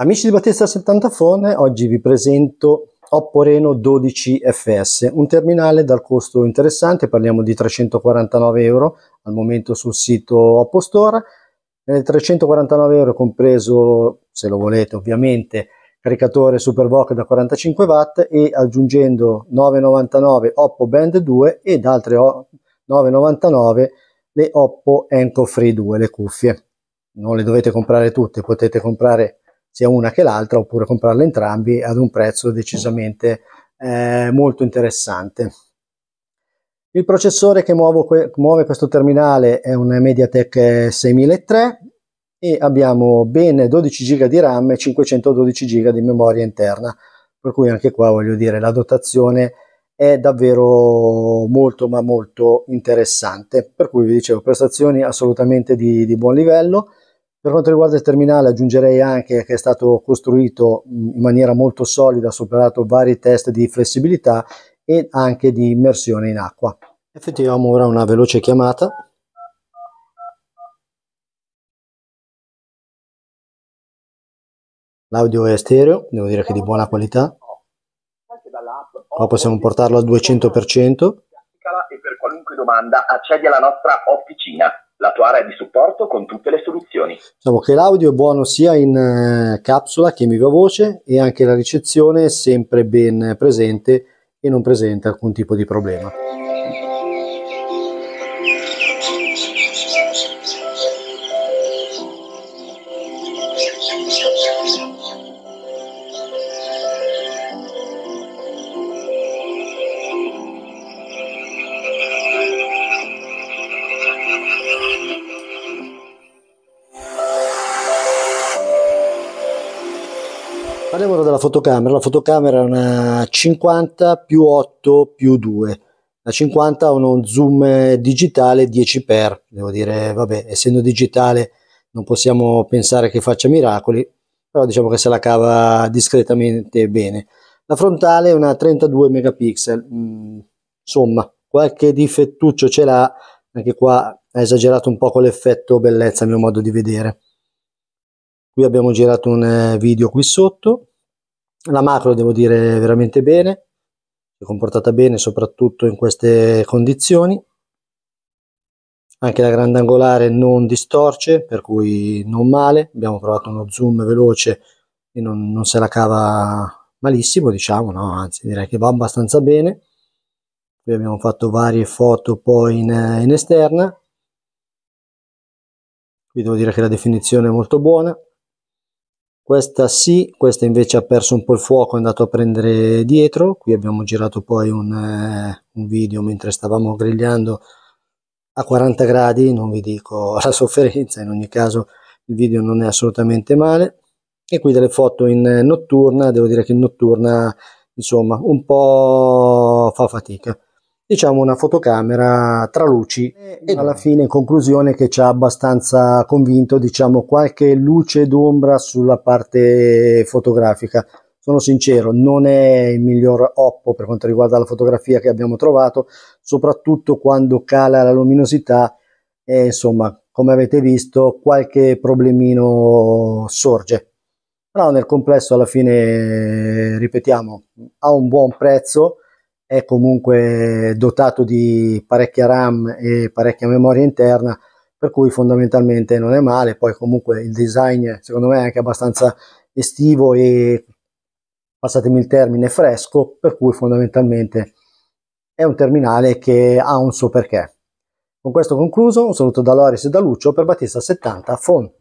Amici di Battista Settantafone, oggi vi presento Oppo Reno 12 FS, un terminale dal costo interessante, parliamo di 349 euro al momento sul sito Oppo Store. Nel 349 euro compreso, se lo volete ovviamente, caricatore SuperVOC da 45 watt e aggiungendo 9,99 Oppo Band 2 ed altre 9,99 le Oppo Enco Free 2, le cuffie. Non le dovete comprare tutte, potete comprare sia una che l'altra oppure comprarle entrambi ad un prezzo decisamente eh, molto interessante. Il processore che que muove questo terminale è un MediaTek 6003 eh, e abbiamo ben 12 GB di RAM e 512 GB di memoria interna, per cui anche qua voglio dire la dotazione è davvero molto ma molto interessante, per cui vi dicevo prestazioni assolutamente di, di buon livello, per quanto riguarda il terminale aggiungerei anche che è stato costruito in maniera molto solida, ha superato vari test di flessibilità e anche di immersione in acqua. Effettuiamo ora una veloce chiamata. L'audio è stereo, devo dire che è di buona qualità. Qua possiamo portarlo al 200%. E per qualunque domanda accedi alla nostra officina la tua area di supporto con tutte le soluzioni. Diciamo che l'audio è buono sia in eh, capsula che in viva voce e anche la ricezione è sempre ben presente e non presenta alcun tipo di problema. Parliamo ora della fotocamera, la fotocamera è una 50 più 8 più 2, la 50 ha uno zoom digitale 10x, devo dire, vabbè, essendo digitale non possiamo pensare che faccia miracoli, però diciamo che se la cava discretamente bene. La frontale è una 32 megapixel, mm, insomma, qualche difettuccio ce l'ha, anche qua ha esagerato un po' con l'effetto bellezza a mio modo di vedere qui abbiamo girato un eh, video qui sotto la macro devo dire veramente bene si è comportata bene soprattutto in queste condizioni anche la grandangolare non distorce per cui non male abbiamo provato uno zoom veloce e non, non se la cava malissimo diciamo no anzi direi che va abbastanza bene qui abbiamo fatto varie foto poi in, eh, in esterna qui devo dire che la definizione è molto buona questa sì, questa invece ha perso un po' il fuoco, è andato a prendere dietro, qui abbiamo girato poi un, eh, un video mentre stavamo grigliando a 40 gradi, non vi dico la sofferenza, in ogni caso il video non è assolutamente male, e qui delle foto in eh, notturna, devo dire che in notturna insomma un po' fa fatica, diciamo una fotocamera tra luci eh, e alla eh. fine conclusione che ci ha abbastanza convinto diciamo qualche luce d'ombra sulla parte fotografica sono sincero non è il miglior oppo per quanto riguarda la fotografia che abbiamo trovato soprattutto quando cala la luminosità e insomma come avete visto qualche problemino sorge però nel complesso alla fine ripetiamo ha un buon prezzo è comunque dotato di parecchia RAM e parecchia memoria interna, per cui fondamentalmente non è male, poi comunque il design secondo me è anche abbastanza estivo e passatemi il termine fresco, per cui fondamentalmente è un terminale che ha un suo perché. Con questo concluso, un saluto da Loris e da Lucio per Battista 70 FON.